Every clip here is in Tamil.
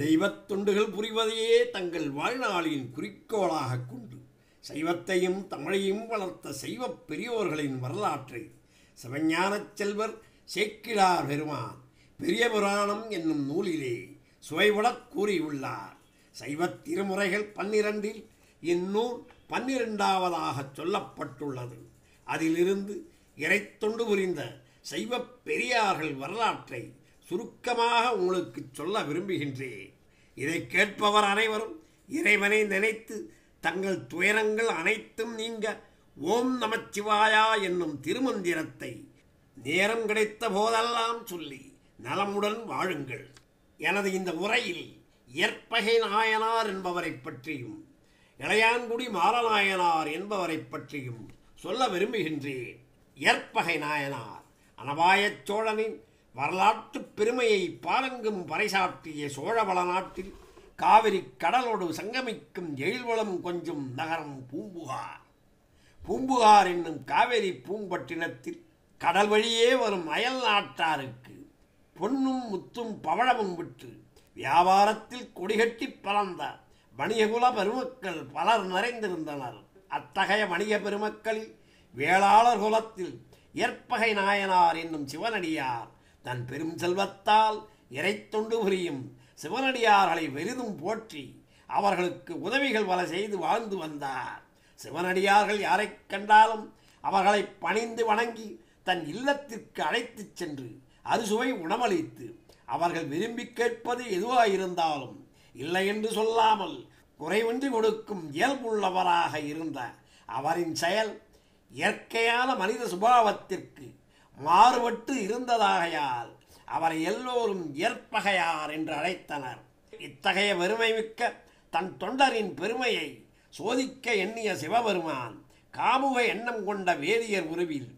தெய்வத் தொண்டுகள் புரிவதையே தங்கள் வாழ்நாளின் குறிக்கோளாக கொண்டு சைவத்தையும் தமிழையும் வளர்த்த சைவ பெரியோர்களின் வரலாற்றை சிவஞானச் செல்வர் சேக்கிழார் பெருமான் பெரிய புராணம் என்னும் நூலிலே சுவைவளக் கூறியுள்ளார் சைவ திருமுறைகள் பன்னிரண்டில் இந்நூல் பன்னிரெண்டாவதாக சொல்லப்பட்டுள்ளது அதிலிருந்து இறைத்தொண்டு புரிந்த சைவப் பெரியார்கள் வரலாற்றை சுருக்கமாக உங்களுக்கு சொல்ல விரும்புகின்றேன் இதை கேட்பவர் அனைவரும் இறைவனை நினைத்து தங்கள் துயரங்கள் அனைத்தும் நீங்க ஓம் நமச்சிவாயா என்னும் திருமந்திரத்தை நேரம் கிடைத்த போதெல்லாம் சொல்லி நலமுடன் வாழுங்கள் எனது இந்த உரையில் இயற்பகை நாயனார் என்பவரை பற்றியும் இளையான்குடி மாறநாயனார் என்பவரை பற்றியும் சொல்ல விரும்புகின்றேன் இயற்பகை நாயனார் அனபாயச் சோழனின் வரலாற்று பெருமையை பாலங்கும் பறைசாற்றிய சோழவள நாட்டில் காவிரி கடலோடு சங்கமிக்கும் எழில்வளம் கொஞ்சம் நகரம் பூம்புகார் பூம்புகார் என்னும் காவிரி பூம்பட்டினத்தில் கடல் வழியே வரும் அயல் நாட்டாருக்கு பொன்னும் முத்தும் பவழமும் விட்டு வியாபாரத்தில் கொடிகட்டி பறந்த வணிககுல பெருமக்கள் பலர் நிறைந்திருந்தனர் அத்தகைய வணிக பெருமக்களில் வேளாளர் குலத்தில் ஏற்பகை நாயனார் என்னும் சிவனடியார் தன் பெரும் செல்வத்தால் இறைத்தொண்டு புரியும் சிவனடியார்களை பெரிதும் போற்றி அவர்களுக்கு உதவிகள் பல செய்து வாழ்ந்து வந்தார் சிவனடியார்கள் யாரை கண்டாலும் அவர்களை பணிந்து வணங்கி தன் இல்லத்திற்கு அழைத்துச் சென்று அறுசுவை உணவளித்து அவர்கள் விரும்பி கேட்பது எதுவாயிருந்தாலும் இல்லை என்று சொல்லாமல் குறைவின்றி கொடுக்கும் இயல்புள்ளவராக இருந்த அவரின் செயல் இயற்கையான மனித சுபாவத்திற்கு மாறுபட்டு இருந்ததாகையால் அவரை எல்லோரும் ஏற்பகையார் என்று அழைத்தனர் இத்தகைய வெறுமை மிக்க தன் தொண்டரின் பெருமையை சோதிக்க எண்ணிய சிவபெருமான் காமுக எண்ணம் கொண்ட வேதியர் உருவில்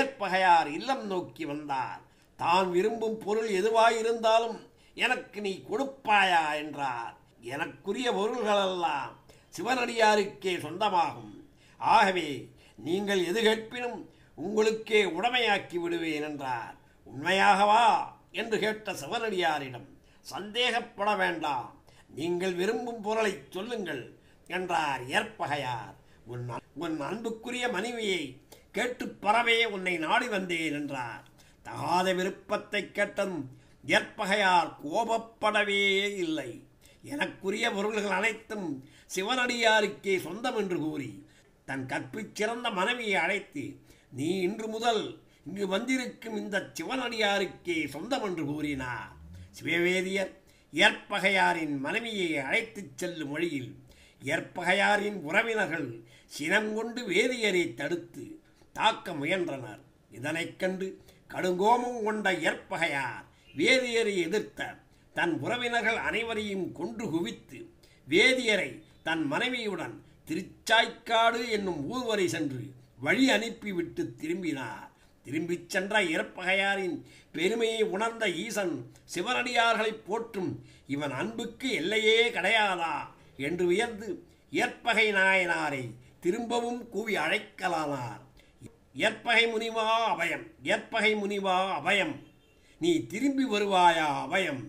ஏற்பகையார் இல்லம் நோக்கி வந்தார் தான் விரும்பும் பொருள் எதுவாயிருந்தாலும் எனக்கு நீ கொடுப்பாயா என்றார் எனக்குரிய பொருள்களெல்லாம் சிவனடியாருக்கே சொந்தமாகும் ஆகவே நீங்கள் எது கேட்பினும் உங்களுக்கே உடமையாக்கி விடுவேன் என்றார் உண்மையாகவா என்று கேட்ட சிவனடியாரிடம் சந்தேகப்பட வேண்டாம் நீங்கள் விரும்பும் பொருளை சொல்லுங்கள் என்றார் ஏற்பகையார் உன் உன் அன்புக்குரிய மனைவியை கேட்டு பரவே உன்னை நாடி வந்தேன் என்றார் தகாத விருப்பத்தை கேட்டதும் ஏற்பகையார் கோபப்படவே இல்லை எனக்குரிய பொருள்கள் அனைத்தும் சிவனடியாருக்கே சொந்தம் என்று கூறி தன் கற்பிச் சிறந்த மனைவியை அழைத்து நீ இன்று முதல் இங்கு வந்திருக்கும் இந்த சிவனடியாருக்கே சொந்தம் என்று கூறினார் சிவவேதியர் இயற்பகையாரின் மனைவியை அழைத்துச் செல்லும் வழியில் ஏற்பகையாரின் உறவினர்கள் சினம் கொண்டு வேதியரை தடுத்து தாக்க முயன்றனர் இதனைக் கண்டு கடுங்கோமம் கொண்ட ஏற்பகையார் வேதியரை எதிர்த்த தன் உறவினர்கள் அனைவரையும் கொன்று குவித்து வேதியரை தன் மனைவியுடன் திருச்சாய்க்காடு என்னும் ஊர்வரை சென்று வழி அனுப்பிவிட்டு திரும்பினார் திரும்பிச் சென்ற இறப்பகையாரின் பெருமையை உணர்ந்த ஈசன் சிவனடியார்களை போற்றும் இவன் அன்புக்கு எல்லையே கிடையாதா என்று உயர்ந்து இயற்பகை நாயனாரை திரும்பவும் கூவி அழைக்கலானார் இயற்பகை முனிவா அபயம் இயற்பகை முனிவா அபயம் நீ திரும்பி வருவாயா அபயம்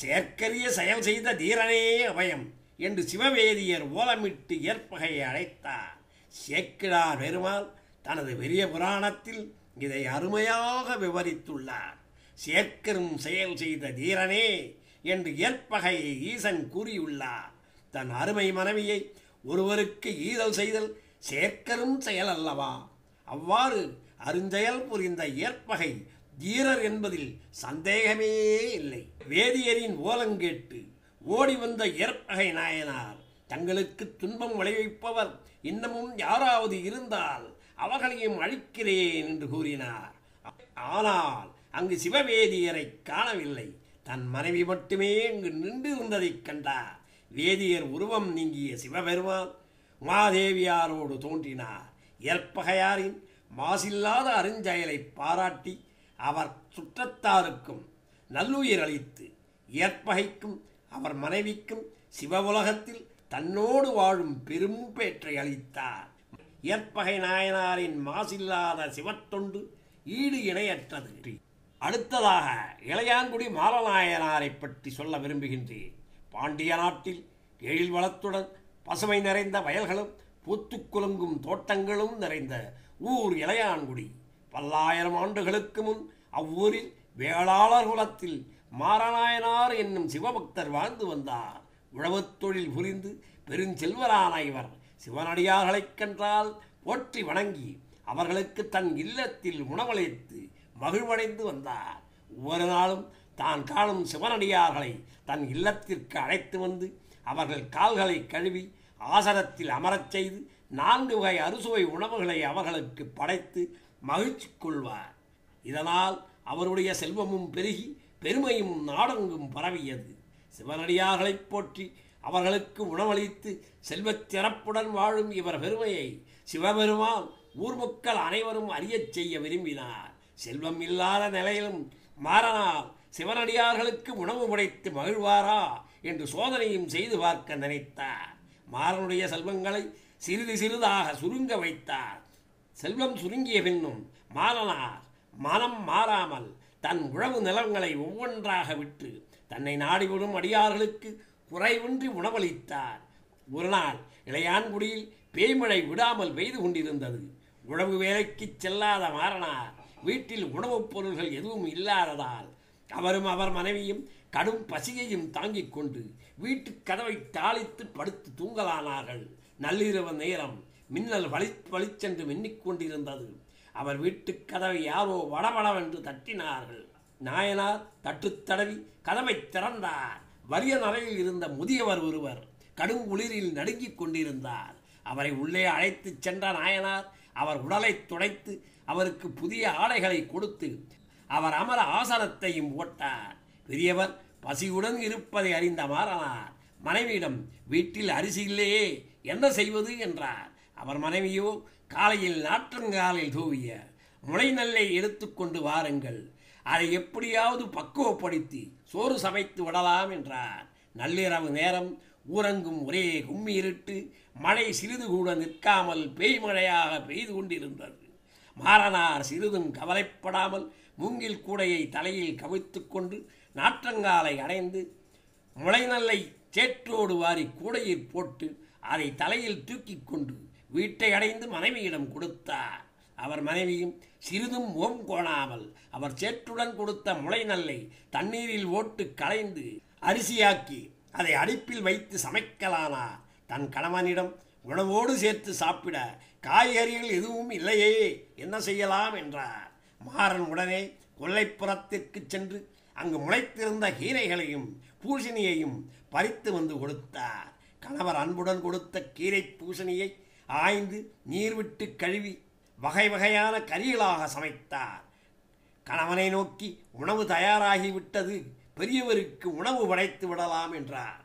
செயற்கரிய செயல் செய்த தீரனே அபயம் என்று சிவவேதியர் ஓலமிட்டு இயற்பகையை அழைத்தார் சேக்கிழார் பெருமாள் தனது பெரிய புராணத்தில் இதை அருமையாக விவரித்துள்ளார் சேர்க்கரும் செயல் செய்த தீரனே என்று ஏற்பகை ஈசன் கூறியுள்ளார் தன் அருமை மனைவியை ஒருவருக்கு ஈதல் செய்தல் சேர்க்கரும் செயல் அல்லவா அவ்வாறு அருஞ்செயல் புரிந்த இயற்பகை தீரர் என்பதில் சந்தேகமே இல்லை வேதியரின் ஓலங்கேட்டு ஓடி வந்த ஏற்பகை நாயனார் தங்களுக்கு துன்பம் விளைவிப்பவர் இன்னமும் யாராவது இருந்தால் அவர்களையும் அழிக்கிறேன் என்று கூறினார் ஆனால் அங்கு சிவவேதியரை காணவில்லை தன் மனைவி மட்டுமே இங்கு நின்றிருந்ததைக் கண்டார் வேதியர் உருவம் நீங்கிய சிவபெருமான் மாதேவியாரோடு தோன்றினார் ஏற்பகையாரின் மாசில்லாத அருஞ்செயலை பாராட்டி அவர் சுற்றத்தாருக்கும் நல்லுயிர் அளித்து ஏற்பகைக்கும் அவர் மனைவிக்கும் சிவ உலகத்தில் தன்னோடு வாழும் பெரும்பேற்றை அளித்தார் இயற்பகை நாயனாரின் மாசில்லாத சிவத்தொண்டு ஈடு இணையற்றது அடுத்ததாக இளையான்குடி மாலநாயனாரை பற்றி சொல்ல விரும்புகின்றேன் பாண்டிய நாட்டில் எழில் வளத்துடன் பசுமை நிறைந்த வயல்களும் பூத்து குலுங்கும் தோட்டங்களும் நிறைந்த ஊர் இளையான்குடி பல்லாயிரம் ஆண்டுகளுக்கு முன் அவ்வூரில் வேளாளர் குலத்தில் மாரநாயனார் என்னும் சிவபக்தர் வாழ்ந்து வந்தார் உழவுத் தொழில் புரிந்து பெருஞ்செல்வரான இவர் சிவனடியார்களைக் கன்றால் போற்றி வணங்கி அவர்களுக்கு தன் இல்லத்தில் உணவளித்து மகிழ்வடைந்து வந்தார் ஒவ்வொரு நாளும் தான் காணும் சிவனடியார்களை தன் இல்லத்திற்கு அழைத்து வந்து அவர்கள் கால்களை கழுவி ஆசனத்தில் அமரச் செய்து நான்கு வகை அறுசுவை உணவுகளை அவர்களுக்கு படைத்து மகிழ்ச்சி கொள்வார் இதனால் அவருடைய செல்வமும் பெருகி பெருமையும் நாடெங்கும் பரவியது சிவனடியார்களைப் போற்றி அவர்களுக்கு உணவளித்து செல்வத்திறப்புடன் வாழும் இவர் பெருமையை சிவபெருமான் ஊர் மக்கள் அனைவரும் அறியச் செய்ய விரும்பினார் செல்வம் இல்லாத நிலையிலும் மாறனால் சிவனடியார்களுக்கு உணவு உடைத்து மகிழ்வாரா என்று சோதனையும் செய்து பார்க்க நினைத்தார் மாறனுடைய செல்வங்களை சிறிது சிறிதாக சுருங்க வைத்தார் செல்வம் சுருங்கிய பின்னும் மாறனார் மனம் மாறாமல் தன் உழவு நிலங்களை ஒவ்வொன்றாக விட்டு தன்னை நாடிவிடும் அடியார்களுக்கு குறைவின்றி உணவளித்தார் ஒரு நாள் இளையான்குடியில் பேய்மழை விடாமல் பெய்து கொண்டிருந்தது உணவு வேலைக்கு செல்லாத மாறனார் வீட்டில் உணவுப் பொருள்கள் எதுவும் இல்லாததால் அவரும் அவர் மனைவியும் கடும் பசியையும் தாங்கிக் கொண்டு வீட்டு கதவை தாளித்து படுத்து தூங்கலானார்கள் நள்ளிரவு நேரம் மின்னல் வலி வலிச்சென்று மின்னிக் கொண்டிருந்தது அவர் வீட்டுக் கதவை யாரோ வடவடவென்று தட்டினார்கள் நாயனார் தட்டு தடவி கதவை திறந்தார் வலிய நரையில் இருந்த முதியவர் ஒருவர் கடும் குளிரில் நடுங்கிக் கொண்டிருந்தார் அவரை உள்ளே அழைத்துச் சென்ற நாயனார் அவர் உடலை துடைத்து அவருக்கு புதிய ஆடைகளை கொடுத்து அவர் அமர ஆசனத்தையும் போட்டார் பெரியவர் பசியுடன் இருப்பதை அறிந்த மாறனார் மனைவியிடம் வீட்டில் அரிசி இல்லையே என்ன செய்வது என்றார் அவர் மனைவியோ காலையில் நாற்றங்காலில் தூவிய முளைநெல்லை எடுத்துக்கொண்டு வாருங்கள் அதை எப்படியாவது பக்குவப்படுத்தி சோறு சமைத்து விடலாம் என்றார் நள்ளிரவு நேரம் ஊரங்கும் ஒரே கும்மி இருட்டு மழை சிறிது கூட நிற்காமல் பெய்மழையாக பெய்து கொண்டிருந்தது மாறனார் சிறிதும் கவலைப்படாமல் மூங்கில் கூடையை தலையில் கவிழ்த்து கொண்டு நாற்றங்காலை அடைந்து முளைநல்லை சேற்றோடு வாரி கூடையில் போட்டு அதை தலையில் தூக்கி கொண்டு வீட்டை அடைந்து மனைவியிடம் கொடுத்தார் அவர் மனைவியும் சிறிதும் ஓம் கோணாமல் அவர் சேற்றுடன் கொடுத்த முளை நல்லை தண்ணீரில் ஓட்டு களைந்து அரிசியாக்கி அதை அடுப்பில் வைத்து சமைக்கலானா தன் கணவனிடம் உணவோடு சேர்த்து சாப்பிட காய்கறிகள் எதுவும் இல்லையே என்ன செய்யலாம் என்றார் மாறன் உடனே கொல்லைப்புறத்திற்கு சென்று அங்கு முளைத்திருந்த கீரைகளையும் பூசணியையும் பறித்து வந்து கொடுத்தார் கணவர் அன்புடன் கொடுத்த கீரை பூசணியை ஆய்ந்து நீர் விட்டு கழுவி வகை வகையான கரிகளாக சமைத்தார் கணவனை நோக்கி உணவு தயாராகிவிட்டது பெரியவருக்கு உணவு படைத்து விடலாம் என்றார்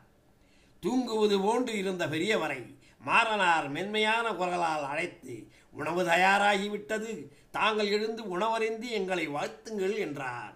தூங்குவது போன்று இருந்த பெரியவரை மாறனார் மென்மையான குரலால் அழைத்து உணவு தயாராகிவிட்டது தாங்கள் எழுந்து உணவறிந்து எங்களை வாழ்த்துங்கள் என்றார்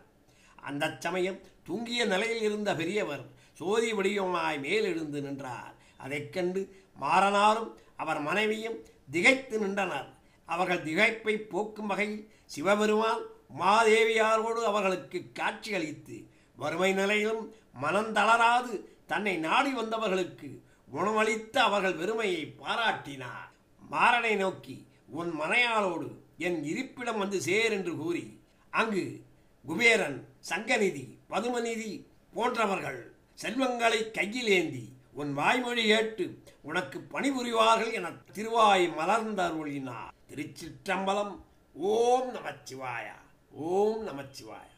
அந்த சமயம் தூங்கிய நிலையில் இருந்த பெரியவர் சோதி வடிவமாய் மேலெழுந்து நின்றார் அதைக் கண்டு மாறனாரும் அவர் மனைவியும் திகைத்து நின்றனர் அவர்கள் திகைப்பை போக்கும் வகை சிவபெருமான் மாதேவியாரோடு அவர்களுக்கு காட்சி அளித்து வறுமை நிலையிலும் மனந்தளராது தன்னை நாடி வந்தவர்களுக்கு குணமளித்து அவர்கள் வெறுமையை பாராட்டினார் மாரனை நோக்கி உன் மனையாளோடு என் இருப்பிடம் வந்து சேர் என்று கூறி அங்கு குபேரன் சங்கநிதி பதுமநிதி போன்றவர்கள் செல்வங்களை கையில் ஏந்தி உன் வாய்மொழி ஏட்டு உனக்கு பணிபுரிவார்கள் என திருவாய் மலர்ந்தருளினார் திருச்சிற்றம்பலம் ஓம் நமச்சிவாயா ஓம் நமச்சிவாயா